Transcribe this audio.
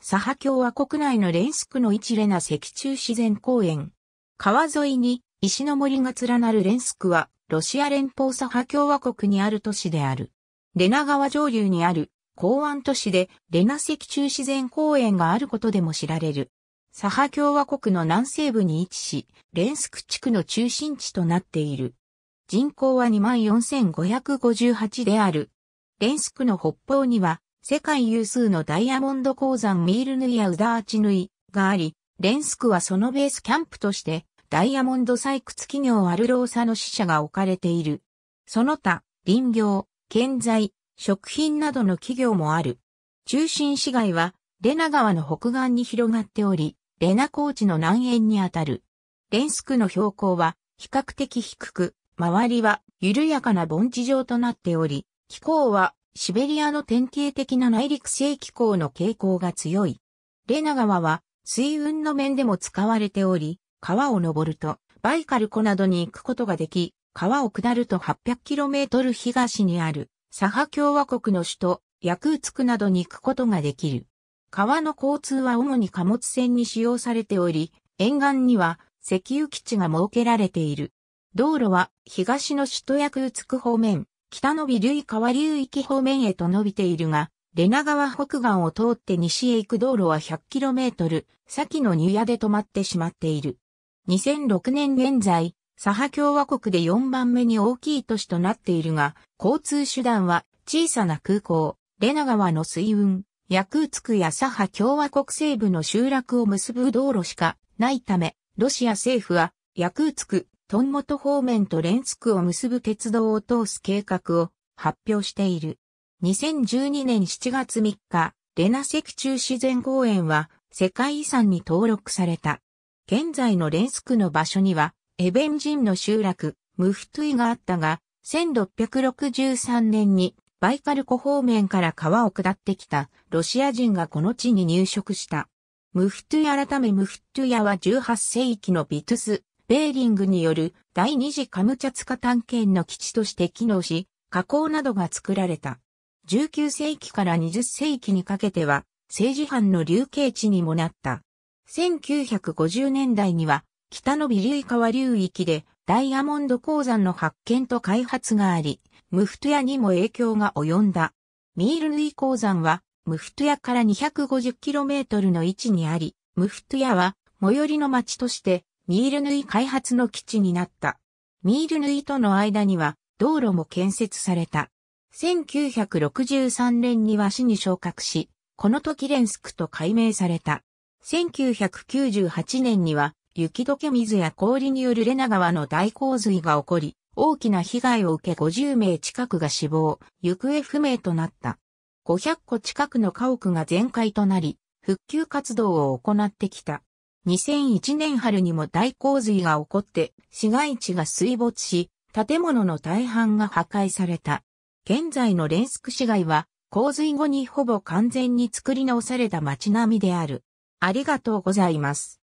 サハ共和国内のレンスクの一レな石中自然公園。川沿いに石の森が連なるレンスクは、ロシア連邦サハ共和国にある都市である。レナ川上流にある港湾都市でレナ石中自然公園があることでも知られる。サハ共和国の南西部に位置し、レンスク地区の中心地となっている。人口は24,558である。レンスクの北方には世界有数のダイヤモンド鉱山ミールヌイやウダーチヌイがあり、レンスクはそのベースキャンプとして、ダイヤモンド採掘企業アルローサの支社が置かれている。その他、林業、建材、食品などの企業もある。中心市街は、レナ川の北岸に広がっており、レナ高地の南縁にあたる。レンスクの標高は比較的低く、周りは緩やかな盆地状となっており、気候はシベリアの典型的な内陸性気候の傾向が強い。レナ川は水運の面でも使われており、川を登るとバイカル湖などに行くことができ、川を下ると 800km 東にあるサハ共和国の首都ヤクーツクなどに行くことができる。川の交通は主に貨物船に使用されており、沿岸には石油基地が設けられている。道路は東の首都ヤクーツク方面、北ビルイ川流域方面へと伸びているが、レナ川北岸を通って西へ行く道路は 100km 先のニュヤで止まってしまっている。2006年現在、サハ共和国で4番目に大きい都市となっているが、交通手段は小さな空港、レナ川の水運、ヤクーツクやサハ共和国西部の集落を結ぶ道路しかないため、ロシア政府はヤクーツク、トンモト方面とレンスクを結ぶ鉄道を通す計画を発表している。2012年7月3日、レナ石中自然公園は世界遺産に登録された。現在のレンスクの場所には、エベンジンの集落、ムフトゥイがあったが、1663年にバイカル湖方面から川を下ってきたロシア人がこの地に入植した。ムフトゥイ改めムフトゥヤは18世紀のビトゥス、ベーリングによる第二次カムチャツカ探検の基地として機能し、加工などが作られた。19世紀から20世紀にかけては、政治犯の流刑地にもなった。1950年代には、北のビリ川流域でダイヤモンド鉱山の発見と開発があり、ムフトヤにも影響が及んだ。ミールヌイ鉱山は、ムフトヤから 250km の位置にあり、ムフトヤは最寄りの町としてミールヌイ開発の基地になった。ミールヌイとの間には道路も建設された。1963年には市に昇格し、この時レンスクと改名された。1998年には雪解け水や氷によるレナ川の大洪水が起こり、大きな被害を受け50名近くが死亡、行方不明となった。500個近くの家屋が全壊となり、復旧活動を行ってきた。2001年春にも大洪水が起こって市街地が水没し、建物の大半が破壊された。現在のレンスク市街は洪水後にほぼ完全に作り直された街並みである。ありがとうございます。